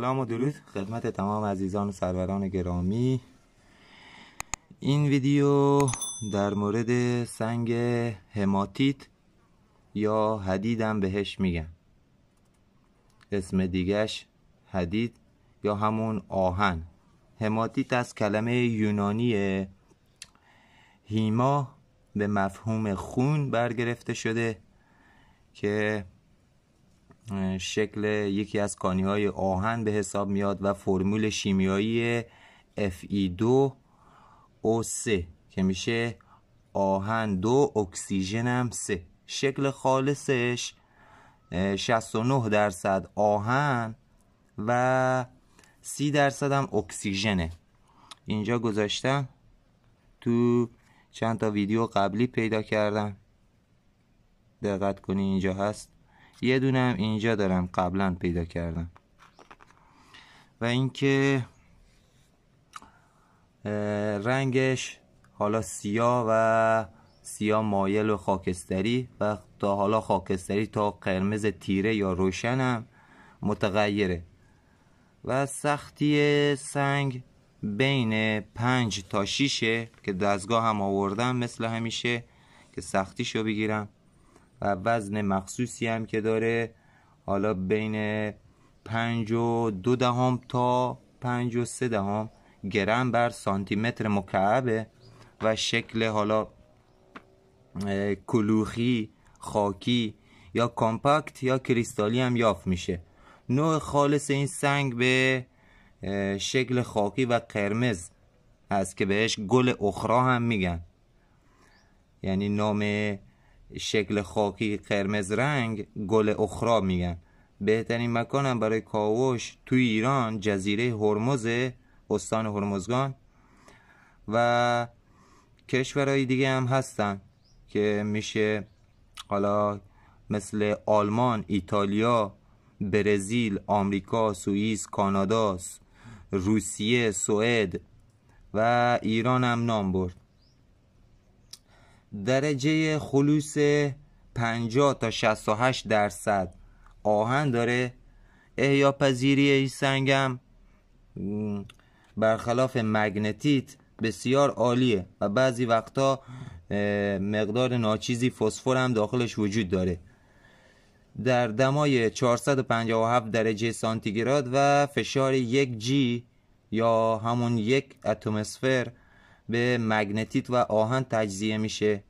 سلام و درود خدمت تمام عزیزان و سروران گرامی این ویدیو در مورد سنگ هماتیت یا حدیدم بهش میگن اسم دیگش حدید یا همون آهن هماتیت از کلمه یونانی هیما به مفهوم خون برگرفته شده که شکل یکی از کانی های آهن به حساب میاد و فرمول شیمیایی Fe2O3 که میشه آهن دو اکسیژن هم سه شکل خالصش 69 درصد آهن و 30 درصد هم اکسیژنه اینجا گذاشتم تو چند تا ویدیو قبلی پیدا کردم دقت کنی اینجا هست یه هم اینجا دارم قبلا پیدا کردم و اینکه رنگش حالا سیاه و سیاه مایل و خاکستری و تا حالا خاکستری تا قرمز تیره یا روشن هم متغیره و سختی سنگ بین پنج تا شیشه که دستگاه هم آوردم مثل همیشه که سختیشو بگیرم و وزن مخصوصی هم که داره حالا بین پنج و دو دهم تا پنج و سه دهم گرم بر سانتی متر مکعبه و شکل حالا کلوخی خاکی یا کامپکت یا کریستالی هم یافت میشه نوع خالص این سنگ به شکل خاکی و قرمز هست که بهش گل اخرا هم میگن یعنی نام شکل خاکی قرمز رنگ گل اخرا میگن بهترین مکانم برای کاوش توی ایران جزیره هرمز استان هرمزگان و کشورهای دیگه هم هستن که میشه حالا مثل آلمان، ایتالیا، برزیل، آمریکا، سوئیس، کانادا، روسیه، سوئد و ایران هم نام برد درجه خلوص 50 تا 68 درصد آهن داره احیا پذیری این سنگم برخلاف مگنتیت بسیار عالیه و بعضی وقتا مقدار ناچیزی فسفر هم داخلش وجود داره در دمای 457 درجه سانتیگراد و فشار 1 جی یا همون یک اتمسفر به مگنتیت و آهن تجزیه میشه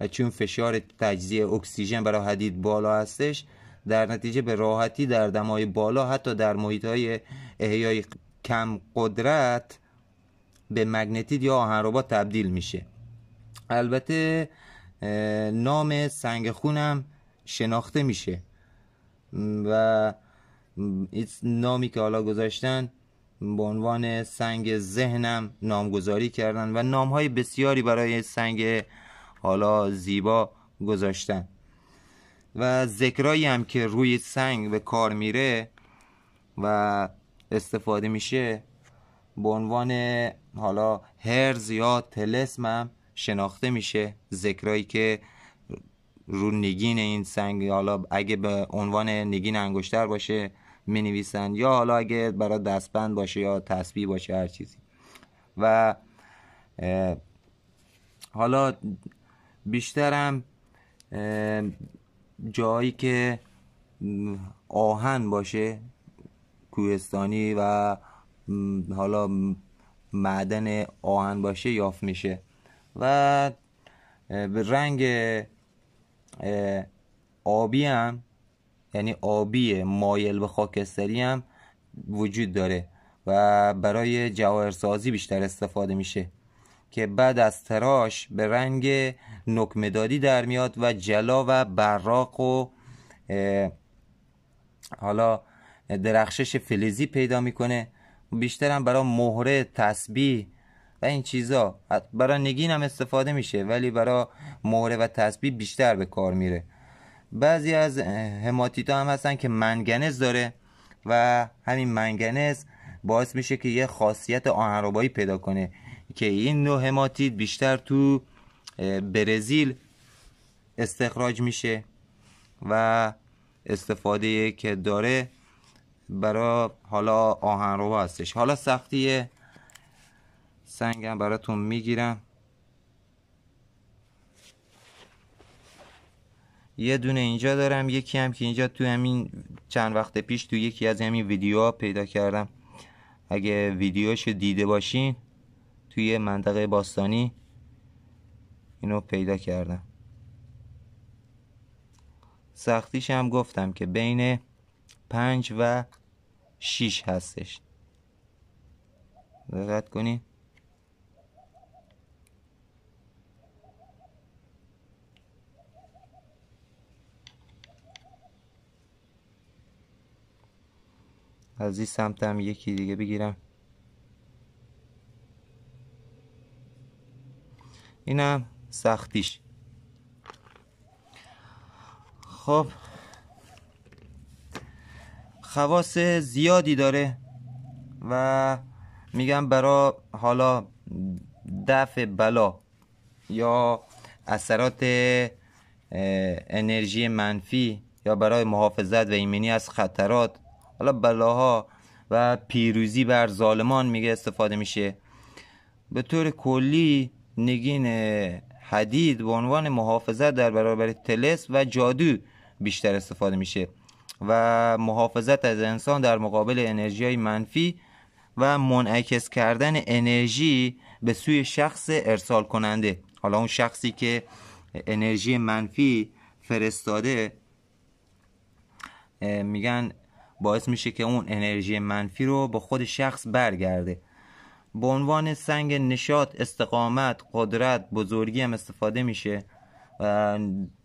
و چون فشار تجزیه اکسیژن برای حدید بالا هستش در نتیجه به راحتی در دمای بالا حتی در محیط های احیای کم قدرت به مگنتید یا آهنربا تبدیل میشه البته نام سنگ خونم شناخته میشه و نامی که حالا گذاشتن به عنوان سنگ ذهنم نامگذاری کردن و نام های بسیاری برای سنگ حالا زیبا گذاشتن و ذکرایی هم که روی سنگ به کار میره و استفاده میشه به عنوان حالا هرز یا تلسم هم شناخته میشه ذکرایی که رو نگین این سنگ حالا اگه به عنوان نگین انگشتر باشه می یا حالا اگه برای دستبند باشه یا تسبیح باشه هر چیزی و حالا بیشتر هم جایی که آهن باشه کوهستانی و حالا معدن آهن باشه یافت میشه و به رنگ آبی هم یعنی آبی مایل به خاکستری هم وجود داره و برای جواهرسازی بیشتر استفاده میشه که بعد از تراش به رنگ نکمدادی در میاد و جلا و براق و حالا درخشش فلزی پیدا میکنه بیشتر هم برای مهره تسبیح و این چیزا برای نگین هم استفاده میشه ولی برای مهره و تسبیح بیشتر به کار میره بعضی از هماتیتا هم هستن که منگنز داره و همین منگنز باعث میشه که یه خاصیت آهنربایی پیدا کنه که این نوع هماتیت بیشتر تو برزیل استخراج میشه و استفاده که داره برای حالا آهن هستش حالا سختی سنگم براتون میگیرم یه دونه اینجا دارم یکی هم که اینجا تو همین چند وقت پیش تو یکی از همین ویدیوها پیدا کردم اگه ویدیوشو دیده باشین توی منطقه باستانی اینو پیدا کردم سختیش هم گفتم که بین پنج و شیش هستش دقت کنید از این سمتم یکی دیگه بگیرم اینم سختیش خب خواص زیادی داره و میگم برای حالا دفع بلا یا اثرات انرژی منفی یا برای محافظت و ایمنی از خطرات حالا بلاها و پیروزی بر ظالمان میگه استفاده میشه به طور کلی نگین حدید به عنوان محافظت در برابر تلس و جادو بیشتر استفاده میشه و محافظت از انسان در مقابل انرژی های منفی و منعکس کردن انرژی به سوی شخص ارسال کننده حالا اون شخصی که انرژی منفی فرستاده میگن باعث میشه که اون انرژی منفی رو به خود شخص برگرده به عنوان سنگ نشاط استقامت قدرت بزرگی هم استفاده میشه و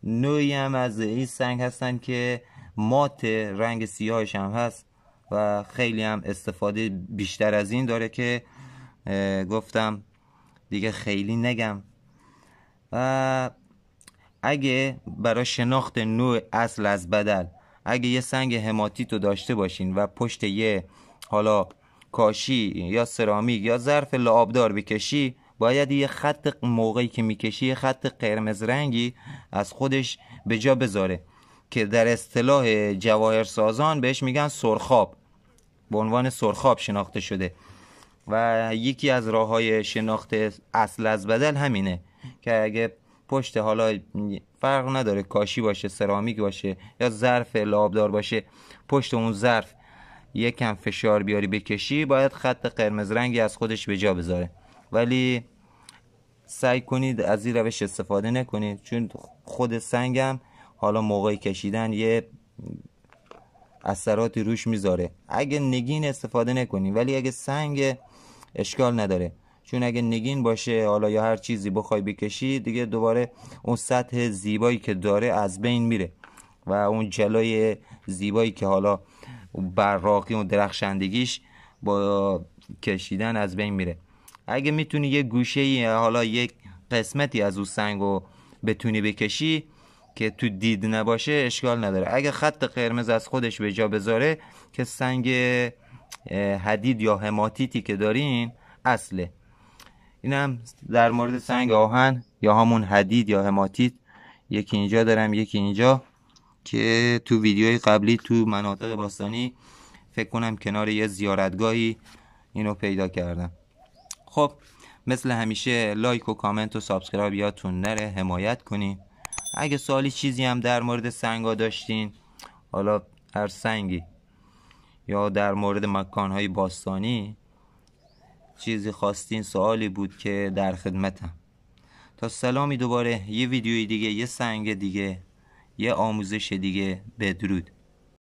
نوعی هم از این سنگ هستن که مات رنگ سیاهش هم هست و خیلی هم استفاده بیشتر از این داره که گفتم دیگه خیلی نگم و اگه برای شناخت نوع اصل از بدل اگه یه سنگ هماتیت رو داشته باشین و پشت یه حالا کاشی یا سرامیک یا ظرف لعابدار بکشی باید یه خط موقعی که میکشی یه خط قرمز رنگی از خودش به جا بذاره که در اصطلاح جواهرسازان بهش میگن سرخاب به عنوان سرخاب شناخته شده و یکی از راه های شناخت اصل از بدل همینه که اگه پشت حالا فرق نداره کاشی باشه سرامیک باشه یا ظرف لابدار باشه پشت اون ظرف یکم فشار بیاری بکشی باید خط قرمز رنگی از خودش به جا بذاره ولی سعی کنید از این روش استفاده نکنید چون خود سنگم حالا موقع کشیدن یه اثراتی روش میذاره اگه نگین استفاده نکنید ولی اگه سنگ اشکال نداره چون اگه نگین باشه حالا یا هر چیزی بخوای بکشی دیگه دوباره اون سطح زیبایی که داره از بین میره و اون جلوی زیبایی که حالا براقی و درخشندگیش با کشیدن از بین میره اگه میتونی یه گوشه حالا یک قسمتی از اون سنگ رو بتونی بکشی که تو دید نباشه اشکال نداره اگه خط قرمز از خودش به جا بذاره که سنگ حدید یا هماتیتی که دارین اصله این هم در مورد سنگ آهن یا همون حدید یا هماتیت یکی اینجا دارم یکی اینجا که تو ویدیوی قبلی تو مناطق باستانی فکر کنم کنار یه زیارتگاهی اینو پیدا کردم خب مثل همیشه لایک و کامنت و سابسکرایب یادتون نره حمایت کنیم اگه سوالی چیزی هم در مورد سنگا داشتین حالا هر سنگی یا در مورد مکانهای باستانی چیزی خواستین سوالی بود که در خدمتم تا سلامی دوباره یه ویدیوی دیگه یه سنگ دیگه یه آموزش دیگه بدرود